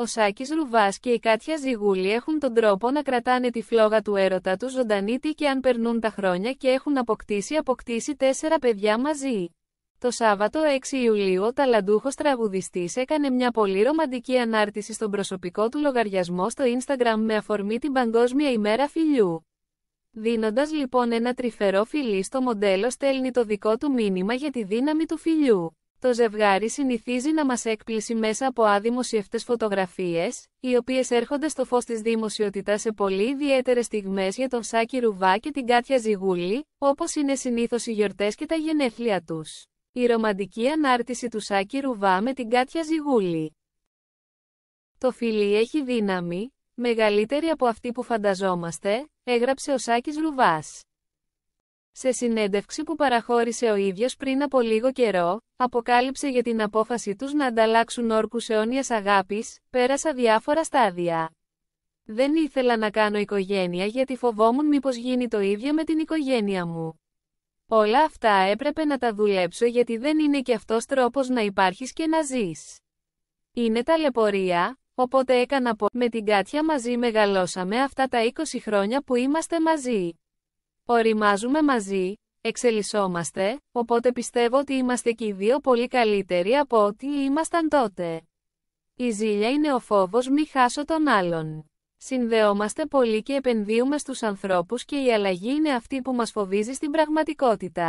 Ο Σάκης Ρουβάς και η Κάτια Ζιγούλη έχουν τον τρόπο να κρατάνε τη φλόγα του έρωτα τους ζωντανή τι και αν περνούν τα χρόνια και έχουν αποκτήσει αποκτήσει τέσσερα παιδιά μαζί. Το Σάββατο 6 Ιουλίου ο ταλαντούχος τραγουδιστής έκανε μια πολύ ρομαντική ανάρτηση στον προσωπικό του λογαριασμό στο Instagram με αφορμή την Παγκόσμια ημέρα φιλιού. Δίνοντας λοιπόν ένα τρυφερό φιλί στο μοντέλο στέλνει το δικό του μήνυμα για τη δύναμη του φιλιού. Το ζευγάρι συνηθίζει να μας έκπλησει μέσα από αδημοσιευτές φωτογραφίες, οι οποίες έρχονται στο φως της δημοσιότητας σε πολύ ιδιαίτερες στιγμές για τον Σάκη Ρουβά και την Κάτια Ζιγούλη, όπως είναι συνήθως οι γιορτές και τα γενέθλια τους. Η ρομαντική ανάρτηση του Σάκη Ρουβά με την Κάτια Ζιγούλη. Το φιλί έχει δύναμη, μεγαλύτερη από αυτή που φανταζόμαστε, έγραψε ο Σάκης Ρουβάς. Σε συνέντευξη που παραχώρησε ο ίδιος πριν από λίγο καιρό, αποκάλυψε για την απόφαση τους να ανταλλάξουν όρκους αιώνιας αγάπης, πέρασα διάφορα στάδια. Δεν ήθελα να κάνω οικογένεια γιατί φοβόμουν μήπως γίνει το ίδιο με την οικογένεια μου. Όλα αυτά έπρεπε να τα δουλέψω γιατί δεν είναι και αυτός τρόπος να υπάρχεις και να ζεις. Είναι ταλαιπωρία, οπότε έκανα πω με την Κάτια μαζί μεγαλώσαμε αυτά τα 20 χρόνια που είμαστε μαζί οριμάζουμε μαζί, εξελισσόμαστε, οπότε πιστεύω ότι είμαστε και οι δύο πολύ καλύτεροι από ό,τι ήμασταν τότε. Η ζήλια είναι ο φόβος μη χάσω τον άλλον. Συνδεόμαστε πολύ και επενδύουμε στους ανθρώπους και η αλλαγή είναι αυτή που μας φοβίζει στην πραγματικότητα.